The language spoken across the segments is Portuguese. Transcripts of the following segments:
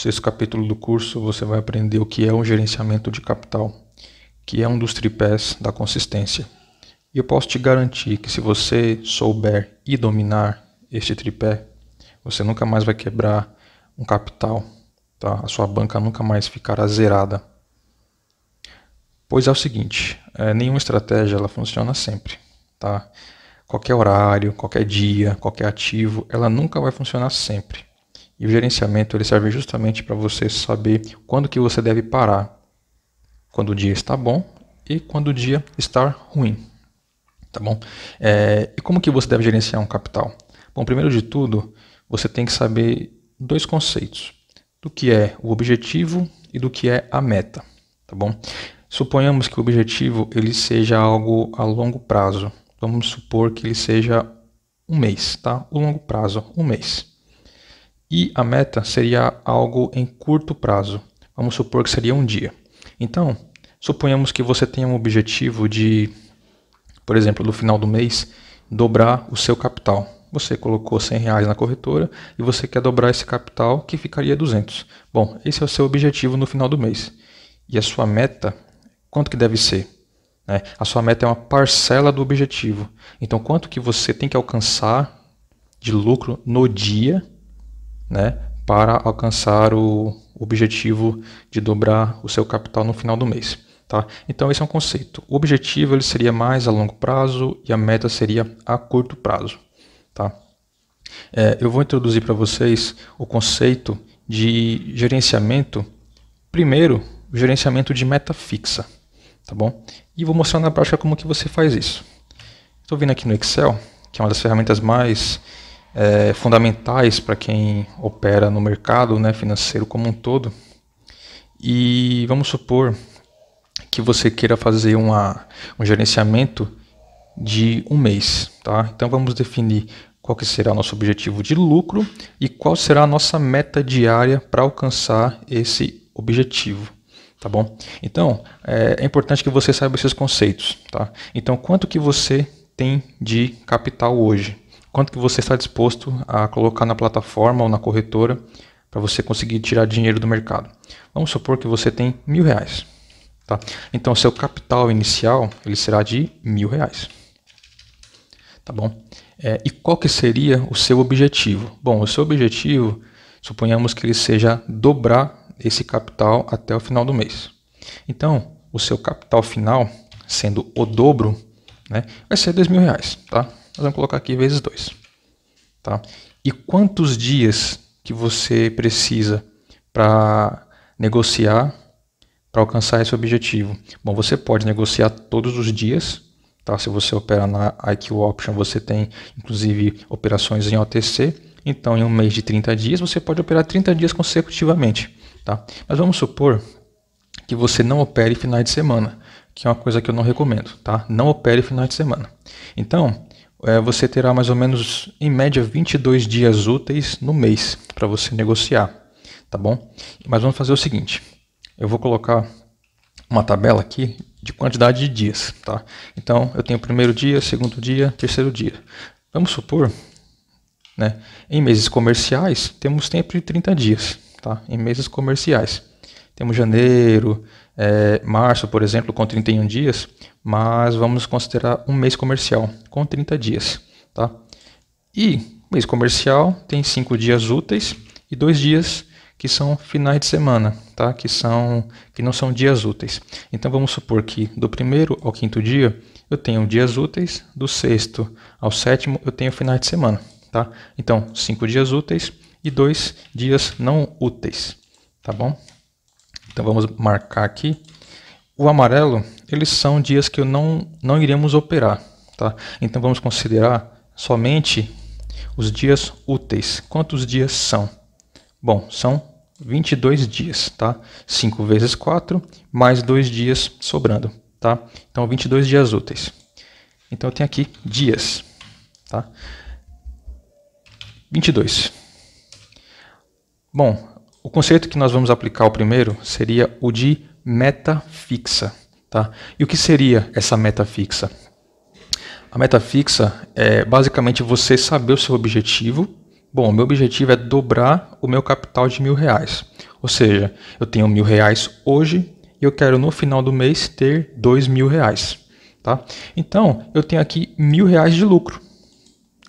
sexto capítulo do curso você vai aprender o que é um gerenciamento de capital, que é um dos tripés da consistência. E eu posso te garantir que se você souber e dominar este tripé, você nunca mais vai quebrar um capital, tá? A sua banca nunca mais ficará zerada. Pois é o seguinte, é, nenhuma estratégia ela funciona sempre, tá? Qualquer horário, qualquer dia, qualquer ativo, ela nunca vai funcionar sempre. E o gerenciamento ele serve justamente para você saber quando que você deve parar, quando o dia está bom e quando o dia está ruim, tá bom? É, e como que você deve gerenciar um capital? Bom, primeiro de tudo, você tem que saber dois conceitos, do que é o objetivo e do que é a meta, tá bom? Suponhamos que o objetivo ele seja algo a longo prazo. Vamos supor que ele seja um mês, tá? O longo prazo, um mês e a meta seria algo em curto prazo. Vamos supor que seria um dia. Então, suponhamos que você tenha um objetivo de, por exemplo, no final do mês, dobrar o seu capital. Você colocou 100 reais na corretora e você quer dobrar esse capital que ficaria 200. Bom, esse é o seu objetivo no final do mês. E a sua meta, quanto que deve ser? Né? A sua meta é uma parcela do objetivo. Então, quanto que você tem que alcançar de lucro no dia né, para alcançar o objetivo de dobrar o seu capital no final do mês. Tá? Então esse é um conceito. O objetivo ele seria mais a longo prazo e a meta seria a curto prazo. Tá? É, eu vou introduzir para vocês o conceito de gerenciamento. Primeiro, o gerenciamento de meta fixa, tá bom? E vou mostrar na prática como que você faz isso. Estou vindo aqui no Excel, que é uma das ferramentas mais é, fundamentais para quem opera no mercado né, financeiro como um todo. E vamos supor que você queira fazer uma, um gerenciamento de um mês. Tá? Então vamos definir qual que será o nosso objetivo de lucro e qual será a nossa meta diária para alcançar esse objetivo. Tá bom? Então, é, é, importante que você saiba esses conceitos. Tá? Então, quanto que você tem de capital hoje? quanto que você está disposto a colocar na plataforma ou na corretora para você conseguir tirar dinheiro do mercado. Vamos supor que você tem mil reais. Tá? Então, seu capital inicial ele será de mil reais. Tá bom? É, e qual que seria o seu objetivo? Bom, o seu objetivo, suponhamos que ele seja dobrar esse capital até o final do mês. Então, o seu capital final, sendo o dobro, né, vai ser dois mil reais, tá? nós vamos colocar aqui vezes 2. Tá? E quantos dias que você precisa para negociar para alcançar esse objetivo? Bom, você pode negociar todos os dias. Tá? Se você opera na IQ Option, você tem inclusive operações em OTC. Então, em um mês de 30 dias, você pode operar 30 dias consecutivamente. Tá? Mas vamos supor que você não opere finais de semana, que é uma coisa que eu não recomendo. Tá? Não opere finais de semana. Então, é, você terá mais ou menos, em média, 22 dias úteis no mês para você negociar, tá bom? Mas vamos fazer o seguinte, eu vou colocar uma tabela aqui de quantidade de dias, tá? Então, eu tenho primeiro dia, segundo dia, terceiro dia. Vamos supor, né, em meses comerciais, temos sempre 30 dias, tá? Em meses comerciais. Temos janeiro, é, março, por exemplo, com 31 dias, mas vamos considerar um mês comercial com 30 dias. Tá? E mês comercial tem 5 dias úteis e 2 dias que são finais de semana, tá? que, são, que não são dias úteis. Então vamos supor que do primeiro ao quinto dia eu tenho dias úteis, do sexto ao sétimo eu tenho finais de semana. Tá? Então, 5 dias úteis e 2 dias não úteis. Tá bom? Então vamos marcar aqui. O amarelo, eles são dias que eu não, não iremos operar. Tá? Então vamos considerar somente os dias úteis. Quantos dias são? Bom, são 22 dias, tá? 5 vezes 4, mais 2 dias sobrando, tá? Então, 22 dias úteis. Então, eu tenho aqui dias, tá? 22. Bom, o conceito que nós vamos aplicar o primeiro seria o de meta fixa. Tá? E o que seria essa meta fixa? A meta fixa é basicamente você saber o seu objetivo. Bom, meu objetivo é dobrar o meu capital de mil reais. Ou seja, eu tenho mil reais hoje e eu quero no final do mês ter dois mil reais. Tá? Então, eu tenho aqui mil reais de lucro.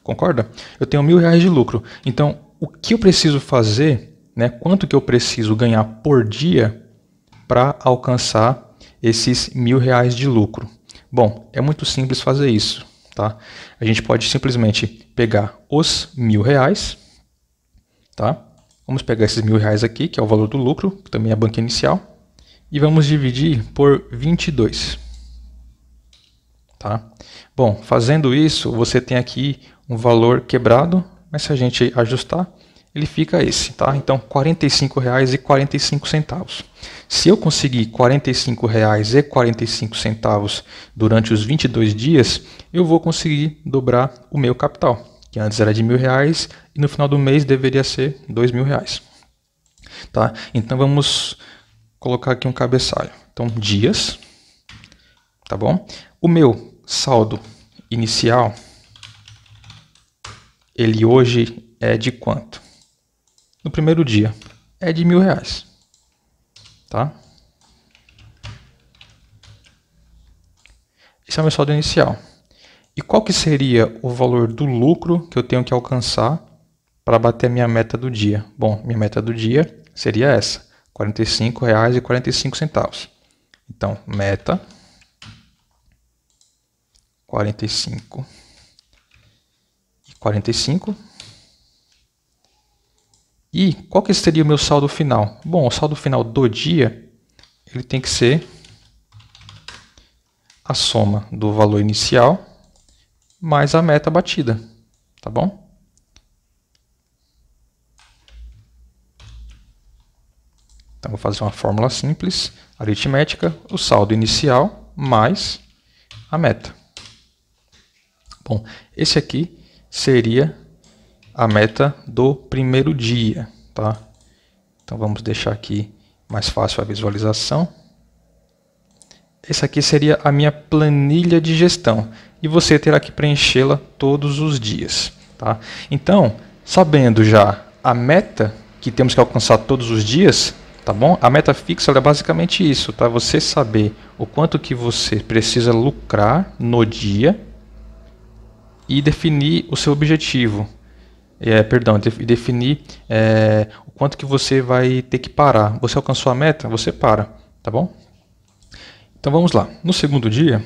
Concorda? Eu tenho mil reais de lucro. Então, o que eu preciso fazer né, quanto que eu preciso ganhar por dia para alcançar esses mil reais de lucro. Bom, é muito simples fazer isso. Tá? A gente pode simplesmente pegar os mil reais, tá? Vamos pegar esses mil reais aqui, que é o valor do lucro, que também é a banca inicial, e vamos dividir por 22. Tá? Bom, fazendo isso, você tem aqui um valor quebrado, mas se a gente ajustar, ele fica esse, tá? Então, R$ 45,45. Se eu conseguir R$ 45,45 durante os 22 dias, eu vou conseguir dobrar o meu capital, que antes era de R$ 1.000 e no final do mês deveria ser R$ 2.000, tá? Então, vamos colocar aqui um cabeçalho. Então, dias, tá bom? O meu saldo inicial, ele hoje é de quanto? no primeiro dia é de mil reais. Tá? Esse é o meu saldo inicial. E qual que seria o valor do lucro que eu tenho que alcançar para bater a minha meta do dia? Bom, minha meta do dia seria essa, R$ 45,45. Então, meta quarenta e cinco e quarenta e cinco e qual que seria o meu saldo final? Bom, o saldo final do dia ele tem que ser a soma do valor inicial mais a meta batida, tá bom? Então, vou fazer uma fórmula simples, aritmética, o saldo inicial mais a meta. Bom, esse aqui seria a meta do primeiro dia, tá? Então vamos deixar aqui mais fácil a visualização. Essa aqui seria a minha planilha de gestão e você terá que preenchê-la todos os dias, tá? Então, sabendo já a meta que temos que alcançar todos os dias, tá bom? A meta fixa é basicamente isso, tá? Você saber o quanto que você precisa lucrar no dia e definir o seu objetivo, é, perdão, e definir é, o quanto que você vai ter que parar. Você alcançou a meta? Você para, tá bom? Então vamos lá. No segundo dia,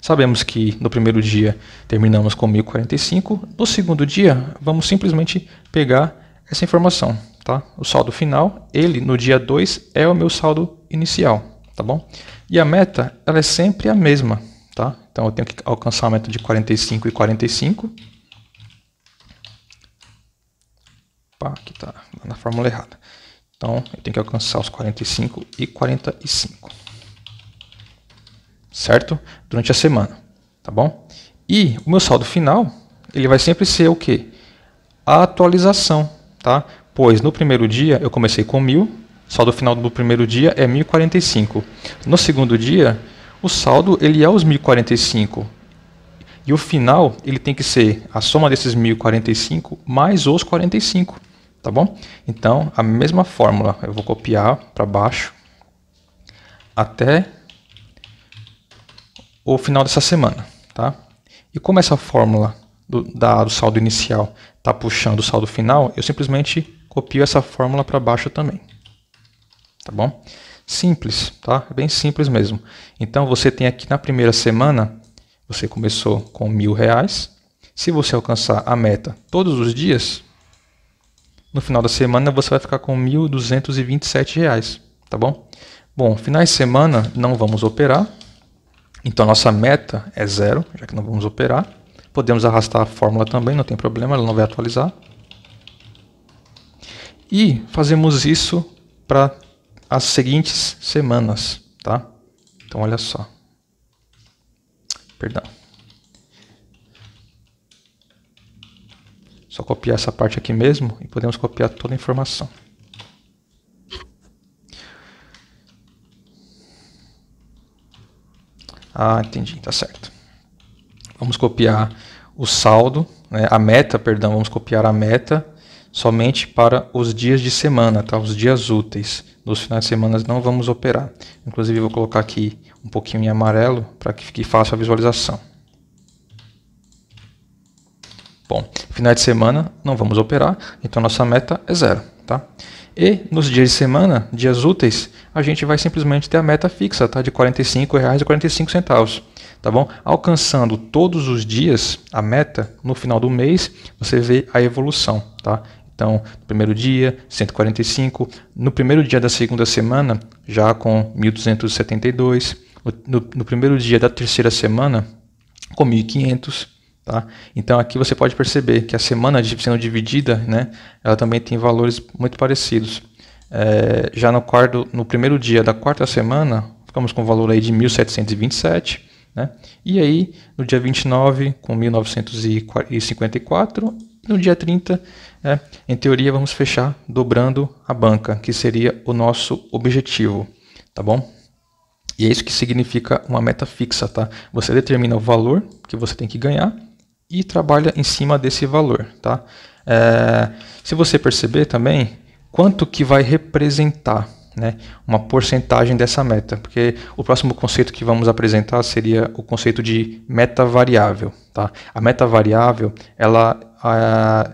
sabemos que no primeiro dia terminamos com 1045. No segundo dia, vamos simplesmente pegar essa informação, tá? O saldo final, ele no dia 2 é o meu saldo inicial, tá bom? E a meta, ela é sempre a mesma, tá? Então eu tenho que alcançar a meta de 45 e 45, Pá, aqui tá na fórmula errada. Então, eu tenho que alcançar os 45 e 45. Certo? Durante a semana, tá bom? E o meu saldo final, ele vai sempre ser o quê? A atualização, tá? Pois no primeiro dia eu comecei com 1000, saldo final do primeiro dia é 1045. No segundo dia, o saldo ele é os 1045. E o final, ele tem que ser a soma desses 1045 mais os 45 tá bom? Então, a mesma fórmula, eu vou copiar para baixo até o final dessa semana, tá? E como essa fórmula do, da, do saldo inicial está puxando o saldo final, eu simplesmente copio essa fórmula para baixo também, tá bom? Simples, tá? É bem simples mesmo. Então, você tem aqui na primeira semana, você começou com mil reais. Se você alcançar a meta todos os dias, no final da semana você vai ficar com R$ 1.227, tá bom? Bom, finais de semana não vamos operar. Então nossa meta é zero, já que não vamos operar. Podemos arrastar a fórmula também, não tem problema, ela não vai atualizar. E fazemos isso para as seguintes semanas, tá? Então olha só. Perdão. Só copiar essa parte aqui mesmo e podemos copiar toda a informação. Ah, entendi, tá certo. Vamos copiar o saldo, né, a meta, perdão, vamos copiar a meta somente para os dias de semana, tá? os dias úteis. Nos finais de semana não vamos operar. Inclusive, vou colocar aqui um pouquinho em amarelo para que fique fácil a visualização. Bom, final de semana não vamos operar, então nossa meta é zero. Tá? E nos dias de semana, dias úteis, a gente vai simplesmente ter a meta fixa tá? de R$ 45,45. Tá bom? Alcançando todos os dias a meta, no final do mês você vê a evolução. Tá? Então, primeiro dia, 145. No primeiro dia da segunda semana, já com 1.272. No, no, no primeiro dia da terceira semana, com 1.500 Tá? Então aqui você pode perceber que a semana sendo dividida, né, ela também tem valores muito parecidos. É, já no, quarto, no primeiro dia da quarta semana, ficamos com o valor aí de 1727, né? e aí no dia 29 com 1954, no dia 30, é, né, em teoria, vamos fechar dobrando a banca, que seria o nosso objetivo, tá bom? E é isso que significa uma meta fixa, tá? Você determina o valor que você tem que ganhar e trabalha em cima desse valor. Tá? É, se você perceber também, quanto que vai representar né, uma porcentagem dessa meta, porque o próximo conceito que vamos apresentar seria o conceito de meta variável. Tá? A meta variável ela a,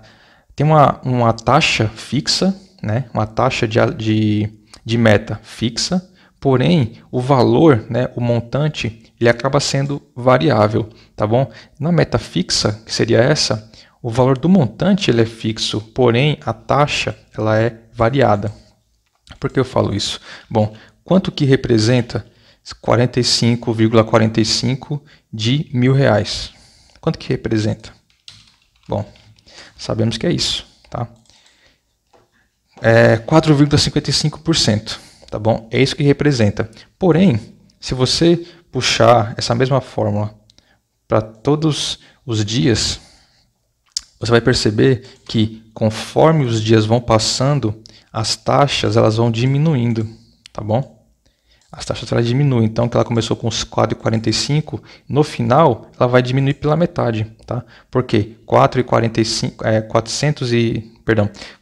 tem uma, uma taxa fixa, né, uma taxa de, de, de meta fixa, porém o valor, né, o montante ele acaba sendo variável, tá bom? Na meta fixa, que seria essa, o valor do montante ele é fixo, porém a taxa ela é variada. Por que eu falo isso? Bom, quanto que representa 45,45 de mil reais? Quanto que representa? Bom, sabemos que é isso, tá? É 4,55%, tá bom? É isso que representa. Porém, se você puxar essa mesma fórmula para todos os dias, você vai perceber que conforme os dias vão passando, as taxas elas vão diminuindo, tá bom? As taxas elas diminuem, então que ela começou com os 4,45, no final ela vai diminuir pela metade, tá? Por quê? 4,45 é 400 e perdão,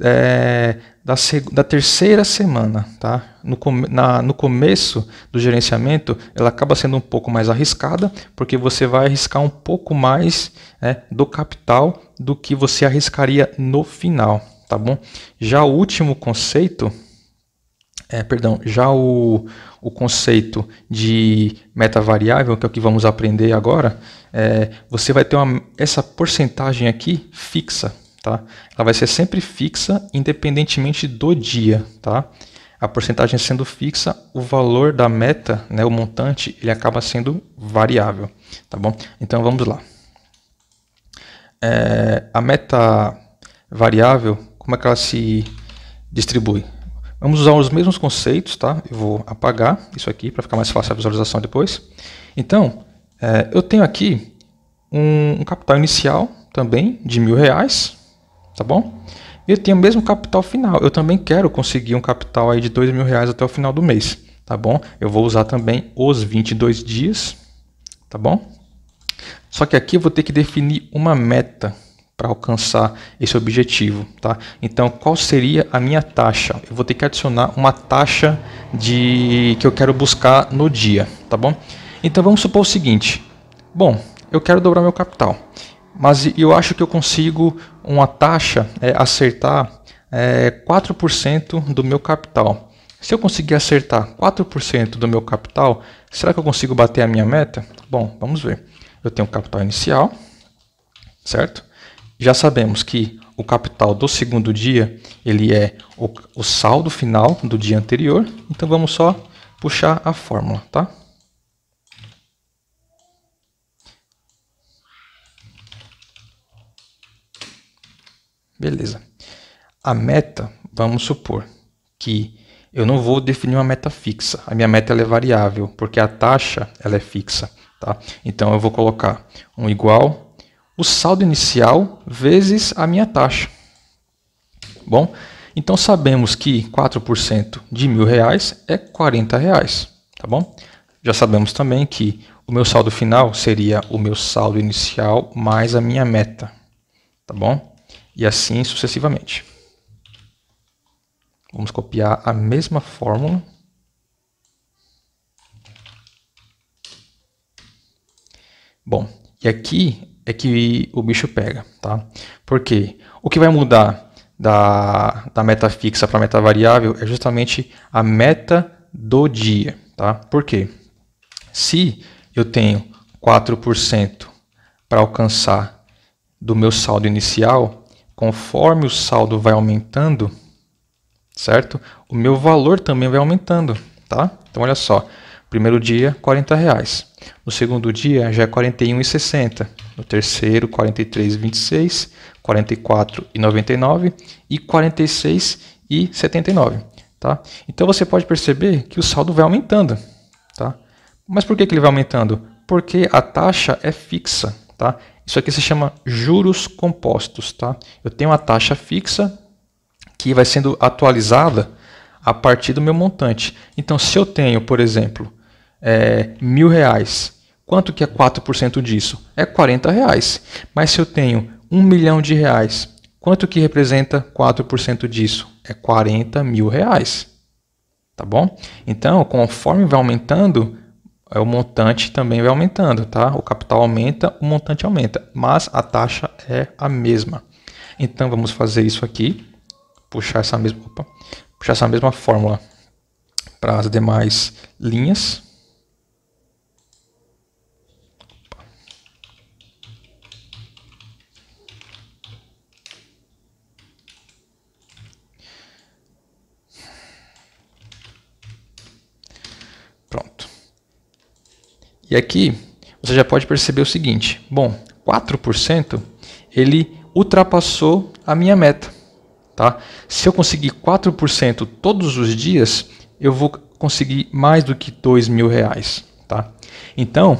é, da, da, terceira semana, tá? No, na, no começo do gerenciamento, ela acaba sendo um pouco mais arriscada, porque você vai arriscar um pouco mais é, do capital do que você arriscaria no final, tá bom? Já o último conceito, é, perdão, já o, o conceito de meta variável, que é o que vamos aprender agora, é, você vai ter uma, essa porcentagem aqui fixa, tá? Ela vai ser sempre fixa, independentemente do dia, tá? A porcentagem sendo fixa, o valor da meta, né, o montante, ele acaba sendo variável, tá bom? Então vamos lá. É, a meta variável, como é que ela se distribui? Vamos usar os mesmos conceitos, tá? Eu vou apagar isso aqui para ficar mais fácil a visualização depois. Então, é, eu tenho aqui um, um capital inicial também de mil reais, tá bom? Eu tenho o mesmo capital final. Eu também quero conseguir um capital aí de dois mil reais até o final do mês, tá bom? Eu vou usar também os 22 dias, tá bom? Só que aqui eu vou ter que definir uma meta para alcançar esse objetivo, tá? Então, qual seria a minha taxa? Eu vou ter que adicionar uma taxa de que eu quero buscar no dia, tá bom? Então, vamos supor o seguinte: bom, eu quero dobrar meu capital, mas eu acho que eu consigo uma taxa, é, acertar é, 4% do meu capital. Se eu conseguir acertar 4% do meu capital, será que eu consigo bater a minha meta? Bom, vamos ver. Eu tenho capital inicial, certo? Já sabemos que o capital do segundo dia ele é o, o saldo final do dia anterior. Então vamos só puxar a fórmula, tá? Beleza. A meta, vamos supor que eu não vou definir uma meta fixa. A minha meta é variável, porque a taxa ela é fixa. Tá? Então eu vou colocar um igual o saldo inicial vezes a minha taxa. Bom, então sabemos que 4% de mil reais é 40 reais, tá bom? Já sabemos também que o meu saldo final seria o meu saldo inicial mais a minha meta, tá bom? e assim sucessivamente. Vamos copiar a mesma fórmula. Bom, e aqui é que o bicho pega, tá? Porque o que vai mudar da, da meta fixa para a meta variável é justamente a meta do dia, tá? Por quê? Se eu tenho 4% para alcançar do meu saldo inicial, conforme o saldo vai aumentando, certo? O meu valor também vai aumentando, tá? Então olha só, primeiro dia 40 reais, no segundo dia já é 41,60, no terceiro 43,26, 44,99 e 46,79, tá? Então você pode perceber que o saldo vai aumentando, tá? Mas por que, que ele vai aumentando? Porque a taxa é fixa, tá? Isso aqui se chama juros compostos, tá? Eu tenho uma taxa fixa que vai sendo atualizada a partir do meu montante. Então, se eu tenho, por exemplo, é, mil reais, quanto que é 4% disso? É 40 reais. Mas se eu tenho um milhão de reais, quanto que representa 4% disso? É 40 mil reais. Tá bom? Então, conforme vai aumentando é o montante também vai aumentando, tá? O capital aumenta, o montante aumenta, mas a taxa é a mesma. Então vamos fazer isso aqui, puxar essa mesma, opa, puxar essa mesma fórmula para as demais linhas. aqui você já pode perceber o seguinte: bom, 4% ele ultrapassou a minha meta. Tá? Se eu conseguir 4% todos os dias, eu vou conseguir mais do que dois mil reais. Tá? Então,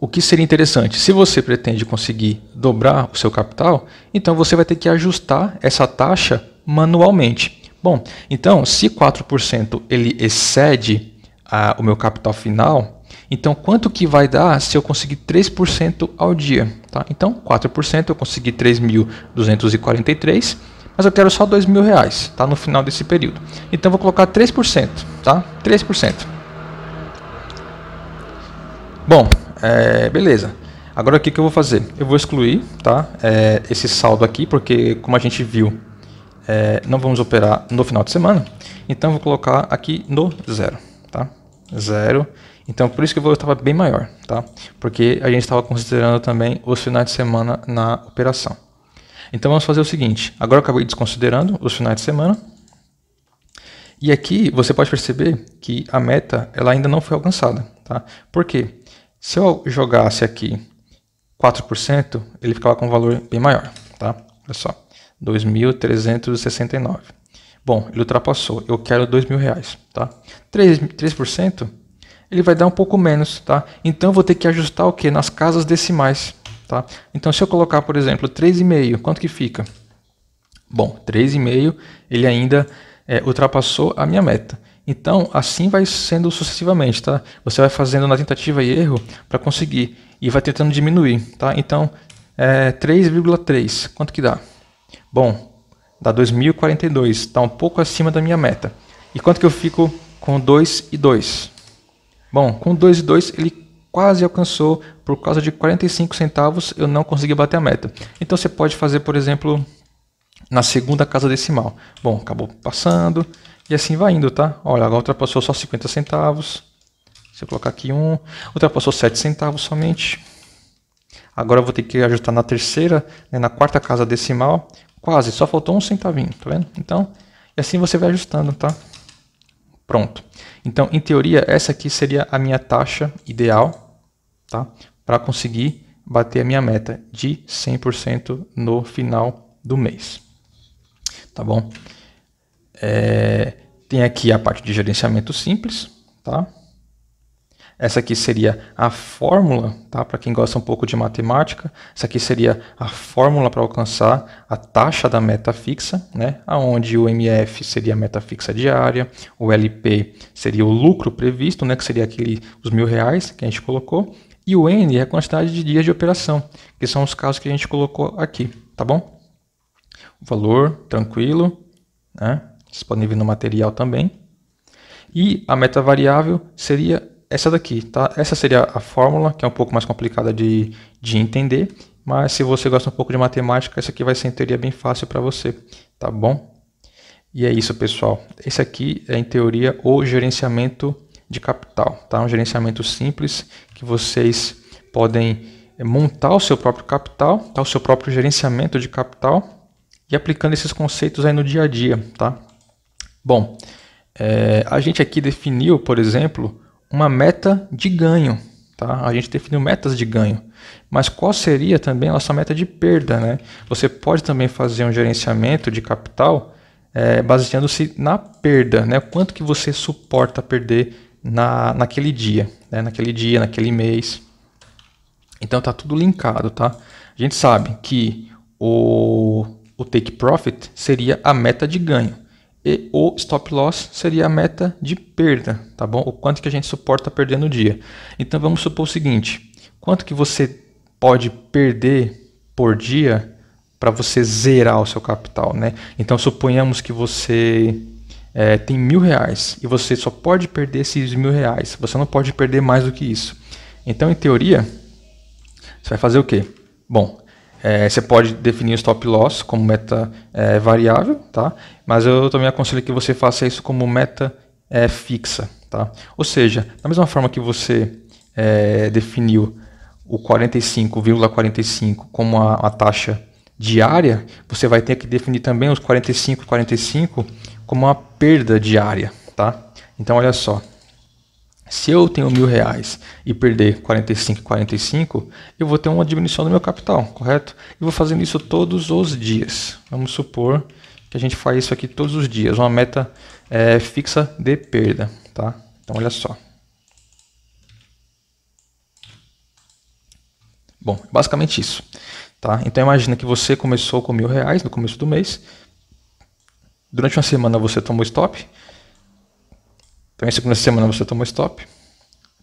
o que seria interessante? Se você pretende conseguir dobrar o seu capital, então você vai ter que ajustar essa taxa manualmente. Bom, então se 4% ele excede ah, o meu capital final, então, quanto que vai dar se eu conseguir 3% ao dia? Tá? Então, 4% eu consegui 3.243, mas eu quero só R$ mil reais tá? no final desse período. Então, vou colocar 3%. Tá? 3%. Bom, é, beleza. Agora o que, que eu vou fazer? Eu vou excluir tá? É, esse saldo aqui, porque como a gente viu, é, não vamos operar no final de semana. Então, vou colocar aqui no zero. Tá? Zero. Então, por isso que o valor estava bem maior, tá? Porque a gente estava considerando também os finais de semana na operação. Então, vamos fazer o seguinte. Agora eu acabei desconsiderando os finais de semana. E aqui você pode perceber que a meta ela ainda não foi alcançada, tá? Por quê? Se eu jogasse aqui 4%, ele ficava com um valor bem maior, tá? Olha só, 2.369. Bom, ele ultrapassou. Eu quero R$ mil reais, tá? 3%, 3 ele vai dar um pouco menos, tá? Então eu vou ter que ajustar o que? Nas casas decimais, tá? Então se eu colocar, por exemplo, 3,5, quanto que fica? Bom, 3,5 ele ainda é, ultrapassou a minha meta. Então, assim vai sendo sucessivamente, tá? Você vai fazendo na tentativa e erro para conseguir e vai tentando diminuir, tá? Então, é 3,3, quanto que dá? Bom, dá 2042, está um pouco acima da minha meta. E quanto que eu fico com 2 e 2? Bom, com 2 e 2 ele quase alcançou, por causa de 45 centavos eu não consegui bater a meta. Então você pode fazer, por exemplo, na segunda casa decimal. Bom, acabou passando e assim vai indo, tá? Olha, agora ultrapassou só 50 centavos. Se eu colocar aqui um, ultrapassou 7 centavos somente. Agora eu vou ter que ajustar na terceira, né, na quarta casa decimal. Quase, só faltou um centavinho, tá vendo? Então, e assim você vai ajustando, tá? Pronto. Então, em teoria, essa aqui seria a minha taxa ideal tá? para conseguir bater a minha meta de 100% no final do mês. Tá bom? É, tem aqui a parte de gerenciamento simples, tá? Essa aqui seria a fórmula, tá? Para quem gosta um pouco de matemática, essa aqui seria a fórmula para alcançar a taxa da meta fixa, né? Aonde o MF seria a meta fixa diária, o LP seria o lucro previsto, né? Que seria aquele os mil reais que a gente colocou, e o N é a quantidade de dias de operação, que são os casos que a gente colocou aqui, tá bom? O valor tranquilo, né? Disponível no material também. E a meta variável seria essa daqui, tá? Essa seria a fórmula, que é um pouco mais complicada de, de entender, mas se você gosta um pouco de matemática, essa aqui vai ser em teoria bem fácil para você, tá bom? E é isso, pessoal. Esse aqui é, em teoria, o gerenciamento de capital, tá? Um gerenciamento simples que vocês podem eh, montar o seu próprio capital, tá? o seu próprio gerenciamento de capital e aplicando esses conceitos aí no dia a dia, tá? Bom, é, a gente aqui definiu, por exemplo, uma meta de ganho. Tá? A gente definiu metas de ganho. Mas qual seria também a nossa meta de perda? Né? Você pode também fazer um gerenciamento de capital é, baseando-se na perda, né? quanto que você suporta perder na, naquele dia, né? naquele dia, naquele mês. Então tá tudo linkado, tá? A gente sabe que o, o take profit seria a meta de ganho e o stop loss seria a meta de perda, tá bom? O quanto que a gente suporta perder no dia. Então vamos supor o seguinte: quanto que você pode perder por dia para você zerar o seu capital, né? Então suponhamos que você é, tem mil reais e você só pode perder esses mil reais. Você não pode perder mais do que isso. Então, em teoria, você vai fazer o quê? Bom, é, você pode definir o stop loss como meta é, variável, tá? mas eu também aconselho que você faça isso como meta é, fixa. Tá? Ou seja, da mesma forma que você é, definiu o 45,45 como a, a taxa diária, você vai ter que definir também os 45,45 45 como uma perda diária. Tá? Então, olha só. Se eu tenho mil reais e perder 45, 45, eu vou ter uma diminuição do meu capital, correto? E vou fazendo isso todos os dias. Vamos supor que a gente faz isso aqui todos os dias, uma meta é, fixa de perda, tá? Então olha só. Bom, basicamente isso, tá? Então imagina que você começou com mil reais no começo do mês. Durante uma semana você tomou stop, então, em segunda semana você tomou stop,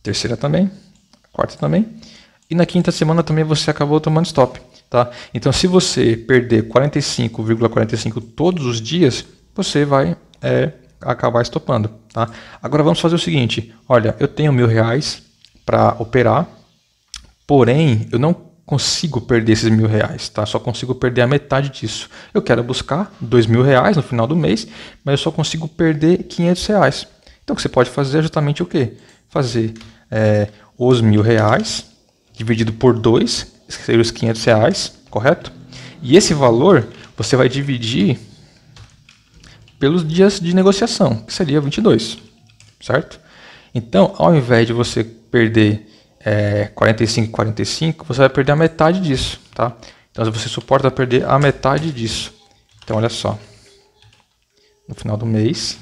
terceira também, quarta também, e na quinta semana também você acabou tomando stop. Tá? Então, se você perder 45,45 45 todos os dias, você vai é, acabar estopando. Tá? Agora vamos fazer o seguinte: olha, eu tenho mil reais para operar, porém eu não consigo perder esses mil reais, tá? Só consigo perder a metade disso. Eu quero buscar dois mil reais no final do mês, mas eu só consigo perder 500 reais. Então o que você pode fazer é justamente o quê? Fazer é, os mil reais dividido por dois, que seria os 500 reais, correto? E esse valor você vai dividir pelos dias de negociação, que seria 22, certo? Então, ao invés de você perder é, 45 45, você vai perder a metade disso, tá? Então você suporta perder a metade disso. Então olha só, no final do mês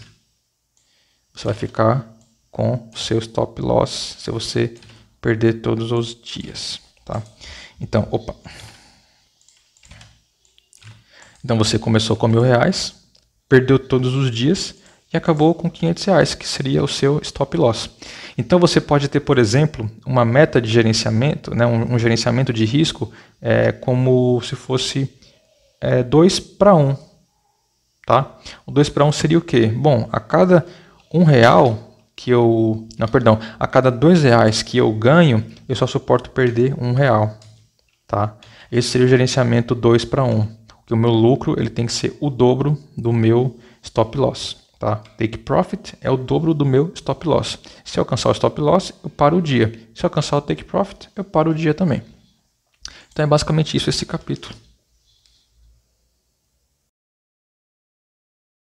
você vai ficar com seu stop loss se você perder todos os dias, tá? Então, opa. Então você começou com mil reais, perdeu todos os dias e acabou com 500 reais, que seria o seu stop loss. Então você pode ter, por exemplo, uma meta de gerenciamento, né, um, um gerenciamento de risco, é, como se fosse 2 é, para 1. Um, tá? O 2 para 1 um seria o quê? Bom, a cada um real que eu. Não, perdão. A cada dois reais que eu ganho, eu só suporto perder um real. Tá? Esse seria o gerenciamento 2 para 1. porque o meu lucro ele tem que ser o dobro do meu stop loss. Tá? Take profit é o dobro do meu stop loss. Se eu alcançar o stop loss, eu paro o dia. Se eu alcançar o take profit, eu paro o dia também. Então é basicamente isso esse capítulo.